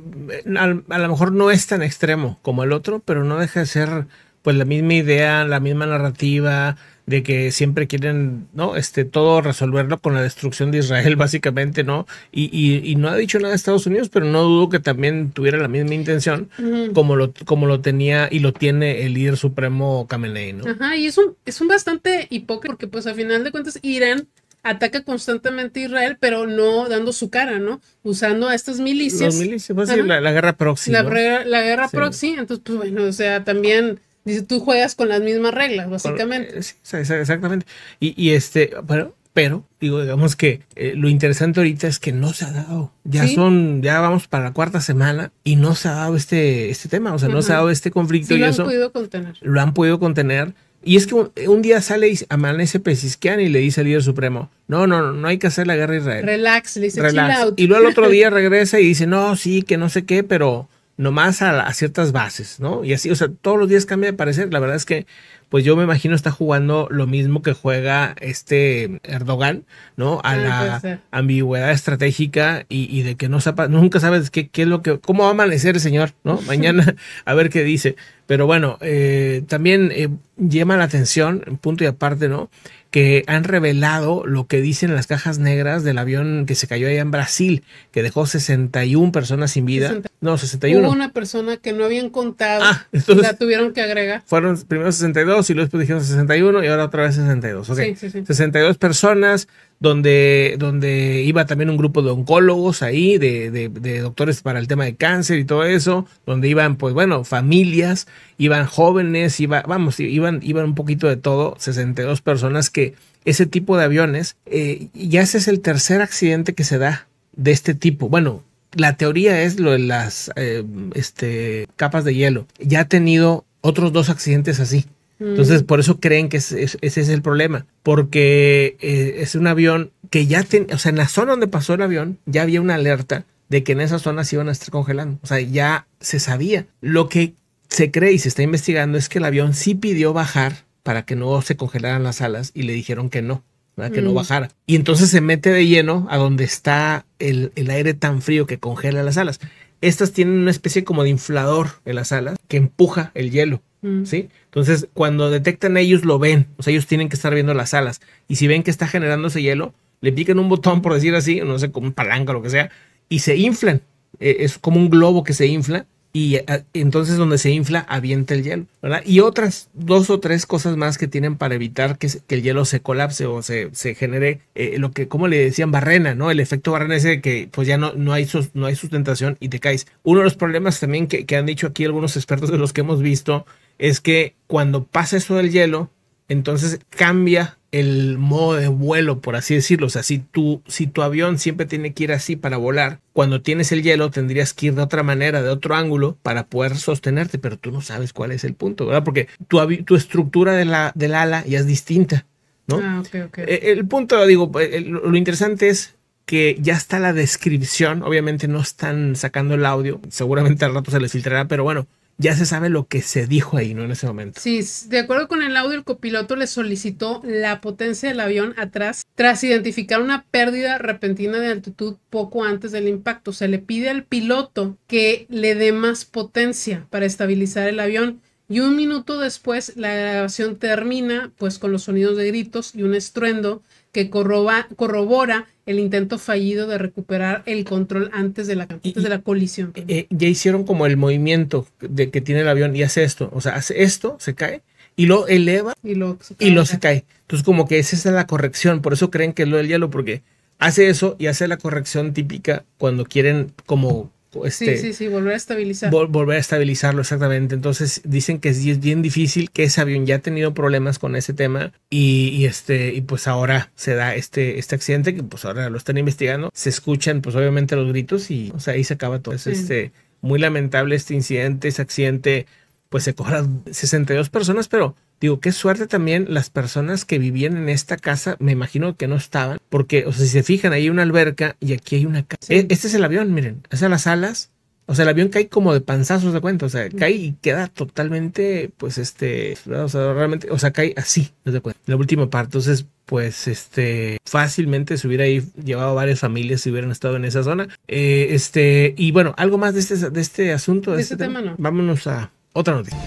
a, lo mejor no es tan extremo como el otro, pero no deja de ser pues la misma idea, la misma narrativa, de que siempre quieren, ¿no? Este, todo resolverlo con la destrucción de Israel, básicamente, ¿no? Y, no ha dicho nada de Estados Unidos, pero no dudo que también tuviera la misma intención como, lo, como lo tenía y lo tiene el líder supremo Khamenei, ¿no? Ajá, y es un, es un bastante hipócrita porque pues a final de cuentas Irán ataca constantemente a Israel, pero no dando su cara, ¿no? Usando a estas milicias. Las milicias, pues, la, guerra proxy. La, guerra proxy, entonces, pues bueno, o sea, también Dice, tú juegas con las mismas reglas, básicamente. Eh, sí, exactamente. Y, este, pero, pero, digo, digamos que eh, lo interesante ahorita es que no se ha dado. Ya son, ya vamos para la cuarta semana y no se ha dado este, este tema, o sea, no se ha dado este conflicto. Sí, lo han podido contener. Lo han podido contener. Y es que un, día sale y amanece Pesisquian y le dice al líder supremo, no, no, no, hay que hacer la guerra a Israel. Relax, le dice Chill out. Y luego al otro día regresa y dice, no, sí, que no sé qué, pero nomás a, a, ciertas bases, ¿no? Y así, o sea, todos los días cambia de parecer. La verdad es que, pues yo me imagino está jugando lo mismo que juega este Erdogan, ¿no? A la ambigüedad estratégica y, de que no sepa, nunca sabes qué, es lo que, cómo va a amanecer el señor, ¿no? Mañana, a ver qué dice. Pero bueno, eh, también eh, llama la atención, punto y aparte, ¿no? que han revelado lo que dicen las cajas negras del avión que se cayó allá en Brasil, que dejó 61 personas sin vida. No, 61. Hubo una persona que no habían contado. Ah, la tuvieron que agregar. Fueron primero 62 y luego dijeron 61 y ahora otra vez 62. Okay. Sí, sí, sí. 62 personas, donde, donde iba también un grupo de oncólogos ahí, de, de, doctores para el tema de cáncer y todo eso, donde iban, pues bueno, familias, iban jóvenes, iba, vamos, iban, iban un poquito de todo, 62 personas que ese tipo de aviones, eh, ya ese es el tercer accidente que se da de este tipo. Bueno, la teoría es lo de las eh, este, capas de hielo. Ya ha tenido otros dos accidentes así. Entonces, mm. por eso creen que ese es el problema, porque eh, es un avión que ya, tiene, o sea, en la zona donde pasó el avión ya había una alerta de que en esa zona se iban a estar congelando, o sea, ya se sabía. Lo que se cree y se está investigando es que el avión sí pidió bajar para que no se congelaran las alas y le dijeron que no, que no mm. bajara. Y entonces se mete de lleno a donde está el, aire tan frío que congela las alas. Estas tienen una especie como de inflador en las alas que empuja el hielo, mm. ¿sí? Entonces, cuando detectan ellos, lo ven. O sea, ellos tienen que estar viendo las alas. Y si ven que está generando ese hielo, le pican un botón, por decir así, no sé, como un palanca o lo que sea, y se inflan. E, es como un globo que se infla. Y eh, ah, entonces donde se infla, avienta el hielo, Y otras dos o tres cosas más que tienen para evitar que, el hielo se colapse o se, genere eh, lo que, como le decían, barrena, ¿no? El efecto barrena ese de que pues ya no, no, hay, no hay sustentación y te caes. Uno de los problemas también que, que han dicho aquí algunos expertos de los que hemos visto es que cuando pasa eso del hielo, entonces cambia el modo de vuelo, por así decirlo. O sea, si tu, si tu avión siempre tiene que ir así para volar, cuando tienes el hielo tendrías que ir de otra manera, de otro ángulo, para poder sostenerte, pero tú no sabes cuál es el punto, ¿verdad? Porque tu, estructura de la, del ala ya es distinta, ¿no? Ah, eh, el, punto, digo, eh, eh, lo interesante es que ya está la descripción, obviamente no están sacando el audio, seguramente al rato se les filtrará, pero bueno, ya se sabe lo que se dijo ahí, ¿no? En ese momento. Sí, de acuerdo con el audio, el copiloto le solicitó la potencia del avión atrás tras identificar una pérdida repentina de altitud poco antes del impacto. Se le pide al piloto que le dé más potencia para estabilizar el avión. Y un minuto después la grabación termina pues con los sonidos de gritos y un estruendo que corrobora el intento fallido de recuperar el control antes de la, de la colisión. Eh, eh, ya hicieron como el movimiento de que tiene el avión y hace esto, o sea, hace esto, se cae y lo eleva y lo Y lo se cae. Entonces como que esa es la corrección, por eso creen que es lo del hielo, porque hace eso y hace la corrección típica cuando quieren como sí, este, sí, sí, volver a estabilizar. volver a estabilizarlo, exactamente. Entonces dicen que es bien difícil, que ese avión ya ha tenido problemas con ese tema y, este, y pues ahora se da este, este accidente que pues ahora lo están investigando. Se escuchan pues obviamente los gritos y o sea, ahí se acaba todo. Es este, muy lamentable este incidente, ese accidente, pues se cobran 62 personas, pero Digo, qué suerte también las personas que vivían en esta casa, me imagino que no estaban, porque, o sea, si se fijan, ahí hay una alberca y aquí hay una casa. Eh, este es el avión, miren, esas las alas. O sea, el avión cae como de panzazos de cuenta, o sea, cae y queda totalmente, pues, este, o sea, realmente, o sea, cae así, no te cuenta. La última parte, entonces, pues este fácilmente se hubiera ahí llevado varias familias si hubieran estado en esa zona. Eh, este, y bueno, algo más de este, de este asunto. De, este, este, tema, tema no. Vámonos a otra noticia.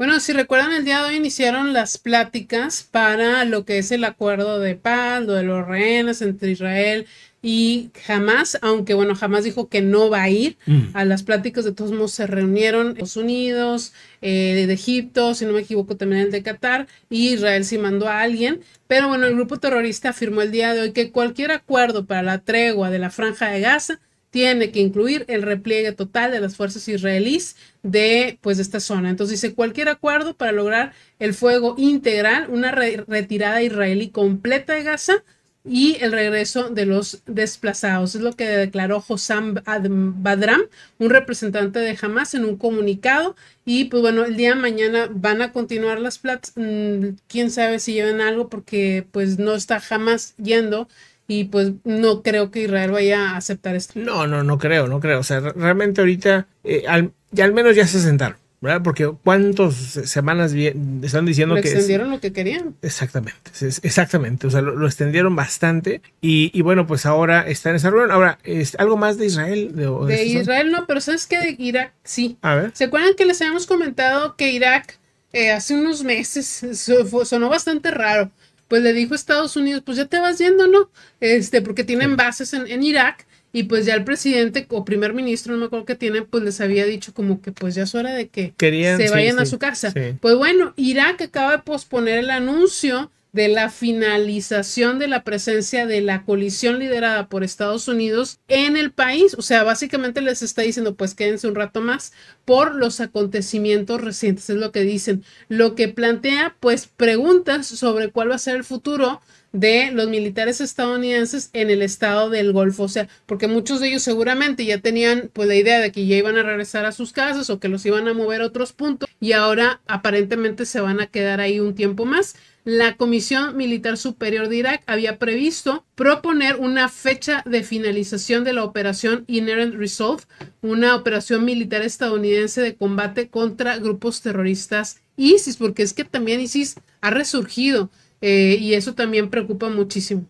Bueno, si recuerdan, el día de hoy iniciaron las pláticas para lo que es el acuerdo de paz, lo de los rehenes entre Israel y jamás, aunque bueno, jamás dijo que no va a ir mm. a las pláticas, de todos modos se reunieron Estados Unidos, eh, de Egipto, si no me equivoco también el de Qatar, y Israel sí mandó a alguien, pero bueno, el grupo terrorista afirmó el día de hoy que cualquier acuerdo para la tregua de la franja de Gaza tiene que incluir el repliegue total de las fuerzas israelíes de pues de esta zona. Entonces dice cualquier acuerdo para lograr el fuego integral, una retirada israelí completa de Gaza y el regreso de los desplazados. Es lo que declaró Hosam Badram, un representante de Hamas, en un comunicado. Y pues bueno, el día de mañana van a continuar las plats. Mm, quién sabe si llevan algo porque pues no está jamás yendo y pues no creo que Israel vaya a aceptar esto. No, no, no creo, no creo. O sea, realmente ahorita eh, al, ya al menos ya se sentaron. ¿verdad? Porque cuántas semanas están diciendo que... Extendieron lo que querían. Exactamente, es, exactamente. O sea, lo, extendieron bastante y, bueno, pues ahora está en esa reunión. Ahora, es, ¿algo más de Israel? De, Israel no, pero ¿sabes que De Irak sí. A ver. ¿Se acuerdan que les habíamos comentado que Irak eh, hace unos meses sonó bastante raro? pues le dijo a Estados Unidos, pues ya te vas yendo, ¿no? Este, porque tienen bases en, en Irak y pues ya el presidente o primer ministro, no me acuerdo que tiene, pues les había dicho como que pues ya es hora de que se vayan a su casa. Pues bueno, Irak acaba de posponer el anuncio de la finalización de la presencia de la coalición liderada por Estados Unidos en el país. O sea, básicamente les está diciendo, pues quédense un rato más por los acontecimientos recientes, es lo que dicen. Lo que plantea, pues, preguntas sobre cuál va a ser el futuro de los militares estadounidenses en el estado del Golfo, o sea, porque muchos de ellos seguramente ya tenían pues la idea de que ya iban a regresar a sus casas o que los iban a mover a otros puntos y ahora aparentemente se van a quedar ahí un tiempo más la Comisión Militar Superior de Irak había previsto proponer una fecha de finalización de la operación Inherent Resolve, una operación militar estadounidense de combate contra grupos terroristas ISIS, porque es que también ISIS ha resurgido. Eh, y eso también preocupa muchísimo.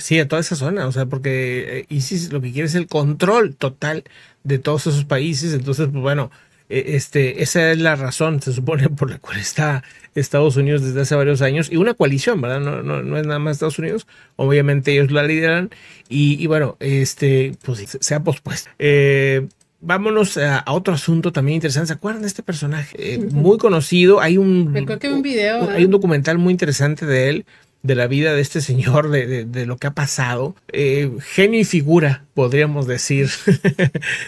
sí, a toda esa zona, o sea, porque eh, ISIS lo que quiere es el control total de todos esos países, entonces, pues, bueno, eh, este, esa es la razón, se supone, por la cual está Estados Unidos desde hace varios años, y una coalición, ¿verdad? No, no, no es nada más Estados Unidos, obviamente ellos la lideran, y, bueno, este, pues se ha pospuesto. Eh, vámonos a, otro asunto también interesante. ¿Se acuerdan de este personaje? Eh, muy conocido. Hay un, un video, hay un documental muy interesante de él de la vida de este señor, de, lo que ha pasado. Eh, genio y figura, podríamos decir.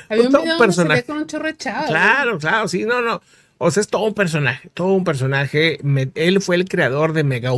Había un, personaje. Con un claro, claro, sí, no, no. O sea, es todo un personaje, todo un personaje. él fue el creador de Mega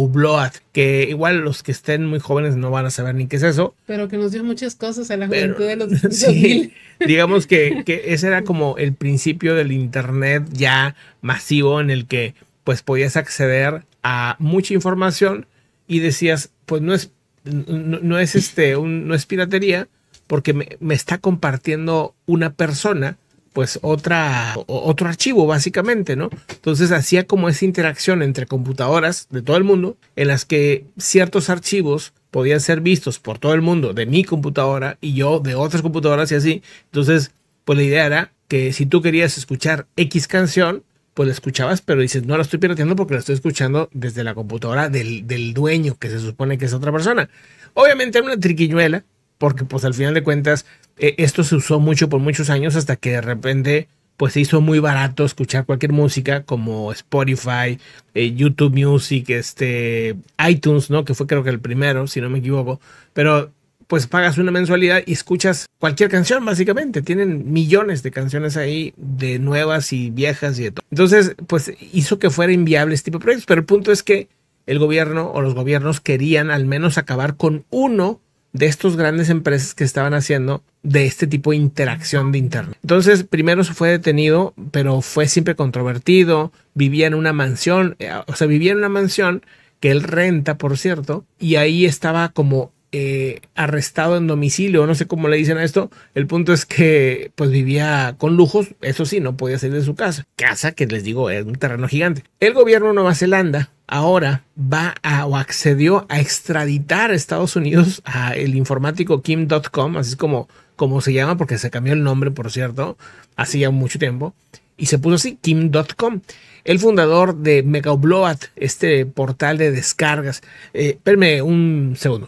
que igual los que estén muy jóvenes no van a saber ni qué es eso. Pero que nos dio muchas cosas a la juventud de los sí, Digamos que, que ese era como el principio del Internet ya masivo en el que pues podías acceder a mucha información y decías, pues no es, no, es, este, no es piratería porque me, me, está compartiendo una persona pues otra, otro archivo básicamente, ¿no? Entonces hacía como esa interacción entre computadoras de todo el mundo en las que ciertos archivos podían ser vistos por todo el mundo de mi computadora y yo de otras computadoras y así. Entonces, pues la idea era que si tú querías escuchar X canción, pues la escuchabas, pero dices, no lo estoy pirateando porque lo estoy escuchando desde la computadora del, dueño, que se supone que es otra persona. Obviamente era una triquiñuela, porque pues al final de cuentas eh, esto se usó mucho por muchos años hasta que de repente pues se hizo muy barato escuchar cualquier música como Spotify, eh, YouTube Music, este, iTunes, ¿no? Que fue creo que el primero, si no me equivoco. Pero pues pagas una mensualidad y escuchas cualquier canción, básicamente. Tienen millones de canciones ahí, de nuevas y viejas y de todo. Entonces, pues hizo que fuera inviable este tipo de proyectos. Pero el punto es que el gobierno o los gobiernos querían al menos acabar con uno de estos grandes empresas que estaban haciendo de este tipo de interacción de Internet. Entonces, primero se fue detenido, pero fue siempre controvertido, vivía en una mansión, eh, o sea, vivía en una mansión que él renta, por cierto, y ahí estaba como eh, arrestado en domicilio, no sé cómo le dicen a esto. El punto es que pues vivía con lujos, eso sí, no podía salir de su casa. Casa que les digo, es un terreno gigante. El gobierno de Nueva Zelanda ahora va a o accedió a extraditar a Estados Unidos a el informático Kim.com, así es como, como se llama, porque se cambió el nombre, por cierto, hace ya mucho tiempo y se puso así, Kim.com, el fundador de Megabloat, este portal de descargas. Eh, un segundo.